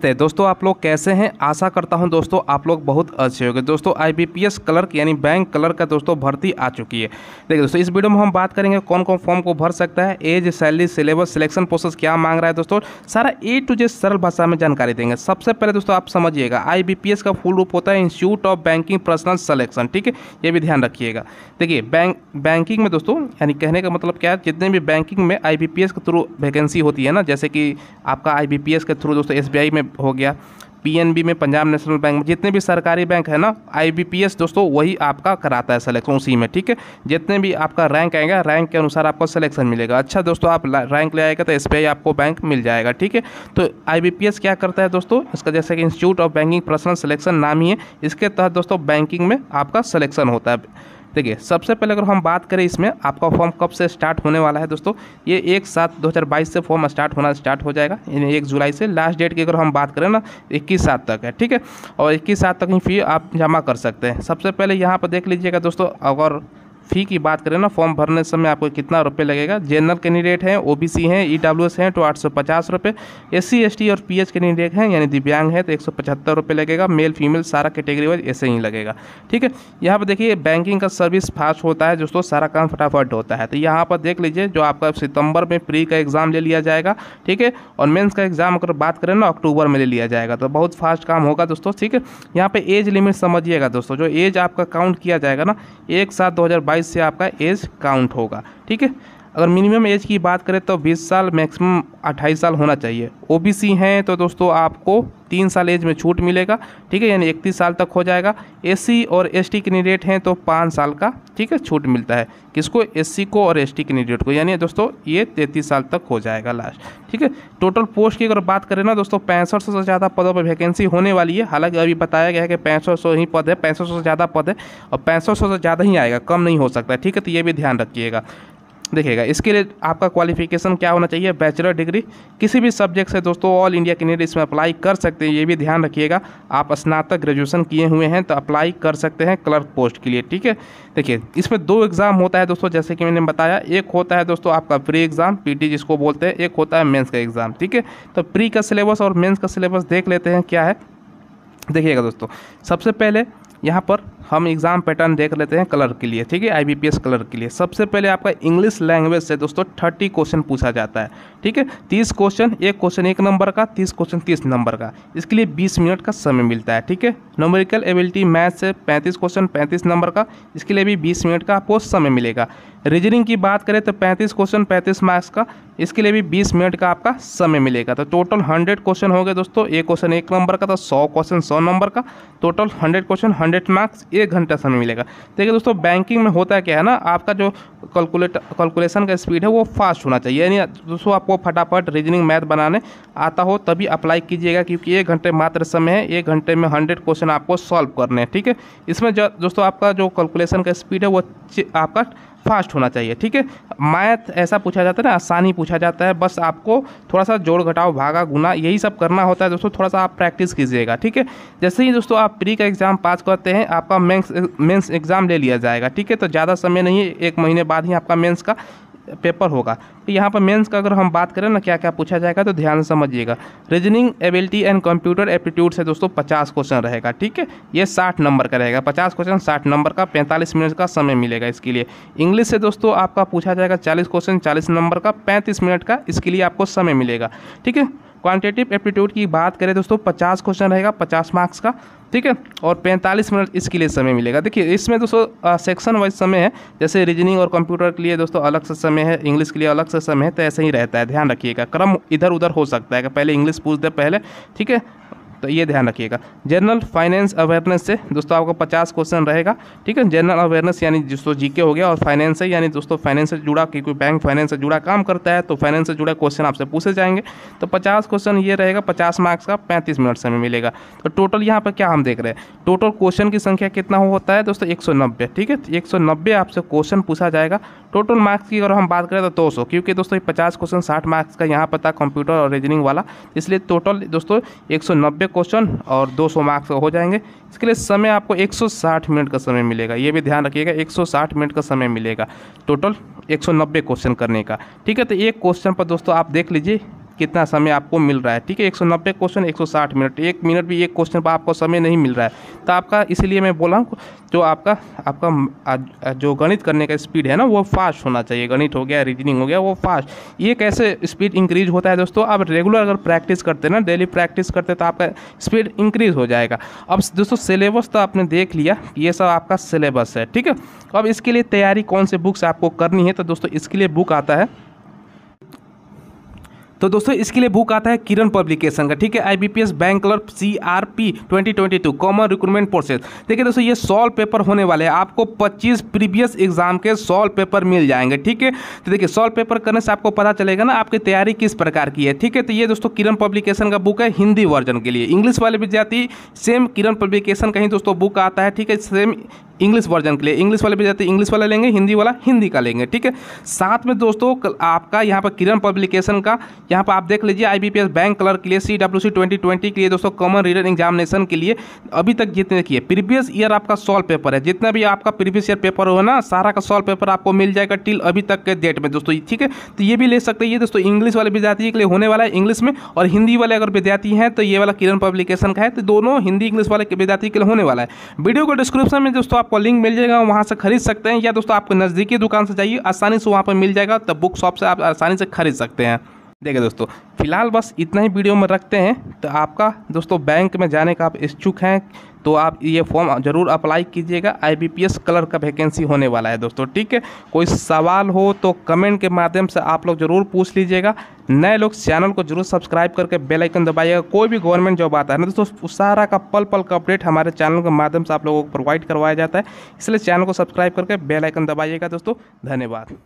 नमस्ते दोस्तों आप लोग कैसे हैं आशा करता हूं दोस्तों आप लोग बहुत अच्छे होंगे दोस्तों आईबीपीएस क्लर्क यानी बैंक क्लर्क का दोस्तों भर्ती आ चुकी है देखिए दोस्तों इस वीडियो में हम बात करेंगे कौन कौन फॉर्म को भर सकता है age salary syllabus selection process क्या मांग रहा है दोस्तों सारा ए टू जे सरल भाषा में जानकारी देंगे सबसे पहले दोस्तों आप समझिएगा आई का फुल रूप होता है institute of banking personal selection ठीक है ये भी ध्यान रखिएगा देखिए बैंक बैंकिंग में दोस्तों यानी कहने का मतलब क्या है जितने भी बैंकिंग में आई के थ्रू वैकेंसी होती है ना जैसे कि आपका आई के थ्रू दोस्तों एस में हो गया पीएनबी में पंजाब नेशनल बैंक में जितने भी सरकारी बैंक है ना आईबीपीएस दोस्तों वही आपका कराता है सिलेक्शन उसी में ठीक है जितने भी आपका रैंक आएगा रैंक के अनुसार आपको सिलेक्शन मिलेगा अच्छा दोस्तों आप रैंक ले आएगा तो एस आपको बैंक मिल जाएगा ठीक है तो आई क्या करता है दोस्तों इसका जैसे कि institute of banking personal selection नाम ही है इसके तहत दोस्तों बैंकिंग में आपका सलेक्शन होता है देखिए सबसे पहले अगर हम बात करें इसमें आपका फॉर्म कब से स्टार्ट होने वाला है दोस्तों ये एक सात दो हज़ार बाईस से फॉर्म स्टार्ट होना स्टार्ट हो जाएगा यानी एक जुलाई से लास्ट डेट की अगर हम बात करें ना इक्कीस सात तक है ठीक है और इक्कीस सात तक ही फी आप जमा कर सकते हैं सबसे पहले यहाँ पर देख लीजिएगा दोस्तों अगर फ़ी की बात करें ना फॉर्म भरने समय आपको कितना रुपये लगेगा जनरल कैंडिडेट हैं ओबीसी हैं ईडब्ल्यूएस e हैं तो आठ सौ पचास रुपये एस सी और पीएच कैंडिडेट हैं यानी दिव्यांग है तो एक सौ पचहत्तर रुपये लगेगा मेल फीमेल सारा कैटेगरी वाइज ऐसे ही लगेगा ठीक है यहाँ पर देखिए बैंकिंग का सर्विस फास्ट होता है दोस्तों सारा काम फटाफट होता है तो यहाँ पर देख लीजिए जो आपका सितंबर में प्री का एग्ज़ाम ले लिया जाएगा ठीक है और मेन्स का एग्ज़ाम अगर बात करें ना अक्टूबर में ले लिया जाएगा तो बहुत फास्ट काम होगा दोस्तों ठीक है यहाँ पर एज लिमिट समझिएगा दोस्तों जो एज आपका काउंट किया जाएगा ना एक सात दो हज़ार बाईस से आपका एज काउंट होगा ठीक है अगर मिनिमम एज की बात करें तो 20 साल मैक्सिमम 28 साल होना चाहिए ओबीसी हैं तो दोस्तों आपको तीन साल एज में छूट मिलेगा ठीक है यानी इकतीस साल तक हो जाएगा एससी और एसटी कैंडिडेट हैं तो पाँच साल का ठीक है छूट मिलता है किसको एससी को और एसटी कैंडिडेट को यानी दोस्तों ये तैंतीस साल तक हो जाएगा लास्ट ठीक है टोटल पोस्ट की अगर बात करें ना दोस्तों पैंसठ सौ से ज़्यादा पदों पर वैकेंसी होने वाली है हालांकि अभी बताया गया है कि पैंसठ सौ ही पद है पैंसठ सौ से ज़्यादा पद है और पैंसठ सौ से ज़्यादा ही आएगा कम नहीं हो सकता है ठीक है तो ये भी ध्यान रखिएगा देखिएगा इसके लिए आपका क्वालिफिकेशन क्या होना चाहिए बैचलर डिग्री किसी भी सब्जेक्ट से दोस्तों ऑल इंडिया कैंडिडेट इसमें अप्लाई कर सकते हैं ये भी ध्यान रखिएगा आप स्नातक ग्रेजुएशन किए हुए हैं तो अप्लाई कर सकते हैं क्लर्क पोस्ट के लिए ठीक है देखिए इसमें दो एग्ज़ाम होता है दोस्तों जैसे कि मैंने बताया एक होता है दोस्तों आपका प्री एग्ज़ाम पी जिसको बोलते हैं एक होता है मेन्स का एग्ज़ाम ठीक है तो प्री का सिलेबस और मेन्स का सिलेबस देख लेते हैं क्या है देखिएगा दोस्तों सबसे पहले यहाँ पर हम एग्ज़ाम पैटर्न देख लेते हैं कलर के लिए ठीक है आईबीपीएस कलर के लिए सबसे पहले आपका इंग्लिश लैंग्वेज से दोस्तों थर्टी क्वेश्चन पूछा जाता है ठीक है तीस क्वेश्चन एक क्वेश्चन एक नंबर का तीस क्वेश्चन तीस नंबर का इसके लिए बीस मिनट का समय मिलता है ठीक है नोमरिकल एबिलिटी मैथ से पैंतीस क्वेश्चन पैंतीस नंबर का इसके लिए भी बीस मिनट का आपको समय मिलेगा रीजनिंग की बात करें तो 35 क्वेश्चन 35 मार्क्स का इसके लिए भी 20 मिनट का आपका समय मिलेगा तो टोटल 100 क्वेश्चन हो गए दोस्तों एक क्वेश्चन एक नंबर का तो 100 क्वेश्चन 100 नंबर का टोटल 100 क्वेश्चन 100 मार्क्स एक घंटा समय मिलेगा देखिए दोस्तों बैंकिंग में होता क्या है ना आपका जो कैलकुलेट कैलकुलेशन का स्पीड है वो फास्ट होना चाहिए यानी दोस्तों आपको फटाफट रीजनिंग मैथ बनाने आता हो तभी अप्लाई कीजिएगा क्योंकि एक घंटे मात्र समय है एक घंटे में हंड्रेड क्वेश्चन आपको सॉल्व करने हैं ठीक है इसमें दोस्तों आपका जो कैलकुलेशन का स्पीड है वो आपका फास्ट होना चाहिए ठीक है मैथ ऐसा पूछा जाता है ना आसानी पूछा जाता है बस आपको थोड़ा सा जोड़ घटाओ भागा गुना यही सब करना होता है दोस्तों थोड़ा सा आप प्रैक्टिस कीजिएगा ठीक है जैसे ही दोस्तों आप प्री का एग्ज़ाम पास करते हैं आपका मेंस मेंस एग्ज़ाम ले लिया जाएगा ठीक है तो ज़्यादा समय नहीं है एक महीने बाद ही आपका मेंस का पेपर होगा तो यहाँ पर मेंस का अगर हम बात करें ना क्या क्या पूछा जाएगा तो ध्यान समझिएगा reasoning ability and computer aptitude से दोस्तों पचास क्वेश्चन रहेगा ठीक है ये साठ नंबर का रहेगा पचास क्वेश्चन साठ नंबर का पैंतालीस मिनट का समय मिलेगा इसके लिए इंग्लिश से दोस्तों आपका पूछा जाएगा चालीस क्वेश्चन चालीस नंबर का पैंतीस मिनट का इसके लिए आपको समय मिलेगा ठीक है क्वांटिटिव एप्टीट्यूड की बात करें दोस्तों पचास क्वेश्चन रहेगा पचास मार्क्स का ठीक है और पैंतालीस मिनट इसके लिए समय मिलेगा देखिए इसमें दोस्तों सेक्शन वाइज समय है जैसे रीजनिंग और कंप्यूटर के लिए दोस्तों अलग से समय है इंग्लिश के लिए अलग से समय है तो ऐसे ही रहता है ध्यान रखिएगा क्रम इधर उधर हो सकता है पहले इंग्लिश पूछ दे पहले ठीक है तो ये ध्यान रखिएगा जनरल फाइनेंस अवेयरनेस से दोस्तों आपका पचास क्वेश्चन रहेगा ठीक है जनरल अवेयरनेस यानी दोस्तों जीके हो गया और फाइनेंस है यानी दोस्तों फाइनेंस से जुड़ा क्योंकि बैंक फाइनेंस से जुड़ा काम करता है तो फाइनेंस से जुड़ा क्वेश्चन आपसे पूछे जाएंगे तो पचास क्वेश्चन ये रहेगा पचास मार्क्स का पैंतीस मिनट समय मिलेगा तो टोटल यहाँ पर क्या हम देख रहे हैं टोटल क्वेश्चन की संख्या कितना होता है दोस्तों एक ठीक है एक आपसे क्वेश्चन पूछा जाएगा टोटल मार्क्स की अगर हम बात करें तो दो क्योंकि दोस्तों पचास क्वेश्चन साठ मार्क्स का यहाँ पता कंप्यूटर और रीजनिंग वाला इसलिए टोटल दोस्तों एक क्वेश्चन और 200 मार्क्स हो जाएंगे इसके लिए समय आपको 160 मिनट का समय मिलेगा ये भी ध्यान रखिएगा 160 मिनट का समय मिलेगा टोटल 190 क्वेश्चन करने का ठीक है तो एक क्वेश्चन पर दोस्तों आप देख लीजिए कितना समय आपको मिल रहा है ठीक है 190 क्वेश्चन 160 मिनट एक मिनट भी एक क्वेश्चन पर आपको समय नहीं मिल रहा है तो आपका इसलिए मैं बोला हूँ जो आपका आपका जो गणित करने का स्पीड है ना वो फास्ट होना चाहिए गणित हो गया रीजनिंग हो गया वो फास्ट ये कैसे स्पीड इंक्रीज होता है दोस्तों आप रेगुलर अगर प्रैक्टिस करते ना डेली प्रैक्टिस करते तो आपका स्पीड इंक्रीज हो जाएगा अब दोस्तों सिलेबस तो आपने देख लिया ये सब आपका सिलेबस है ठीक है तो अब इसके लिए तैयारी कौन से बुक्स आपको करनी है तो दोस्तों इसके लिए बुक आता है तो दोस्तों इसके लिए बुक आता है किरण पब्लिकेशन का ठीक है I B P S bank clerk C R P twenty twenty two common recruitment process देखिए दोस्तों ये सॉल्व पेपर होने वाले हैं आपको पच्चीस प्रीवियस एग्जाम के सॉल्व पेपर मिल जाएंगे ठीक है तो देखिए सॉल्व पेपर करने से आपको पता चलेगा ना आपकी तैयारी किस प्रकार की है ठीक है तो ये दोस्तों किरण पब्लिकेशन का बुक है हिंदी वर्जन के लिए इंग्लिश वाले विद्यार्थी सेम किरण पब्लिकेशन का ही दोस्तों बुक आता है ठीक है सेम इंग्लिश वर्जन के लिए इंग्लिश वाले पे जाते इंग्लिश वाला लेंगे हिंदी वाला हिंदी का लेंगे ठीक है साथ में दोस्तों आपका यहाँ पर किरण पब्लिकेशन का यहाँ पर आप देख लीजिए आईबीपीएस बैंक कलर के लिए C W C twenty twenty के लिए दोस्तों कॉमन रिटर्न एग्जामिनेशन के लिए अभी तक जितने किए प्रीवियस ईयर आपका सॉल्व पेपर है जितना भी आपका प्रीवियस ईयर पेपर हो ना सारा का सॉल्व पेपर आपको मिल जाएगा टिल अभी तक के डेट में दोस्तों ठीक है तो ये भी ले सकते हैं दोस्तों इंग्लिश वाले विद्यार्थी के लिए होने वाला है इंग्लिश में और हिंदी वाले अगर विद्यार्थी हैं तो ये वाला किरण पब्लिकेशन का है तो दोनों हिंदी इंग्लिश वाले विद्यार्थी के लिए होने वाला है वीडियो को डिस्क्रिप्शन में दोस्तों आप आपको लिंक मिल जाएगा वहाँ से खरीद सकते हैं या दोस्तों आपको नज़दीकी दुकान से जाइए आसानी से वहाँ पर मिल जाएगा तो बुक शॉप से आप आसानी से खरीद सकते हैं देखिए दोस्तों फिलहाल बस इतना ही वीडियो में रखते हैं तो आपका दोस्तों बैंक में जाने का आप इच्छुक हैं तो आप ये फॉर्म ज़रूर अप्लाई कीजिएगा आईबीपीएस कलर का वैकेंसी होने वाला है दोस्तों ठीक है कोई सवाल हो तो कमेंट के माध्यम से आप लोग ज़रूर पूछ लीजिएगा नए लोग चैनल को जरूर सब्सक्राइब करके बेल आइकन दबाइएगा कोई भी गवर्नमेंट जॉब आता है ना दोस्तों उस सारा का पल पल का अपडेट हमारे चैनल के माध्यम से आप लोगों को प्रोवाइड करवाया जाता है इसलिए चैनल को सब्सक्राइब करके बेल आइकन दबाइएगा दोस्तों धन्यवाद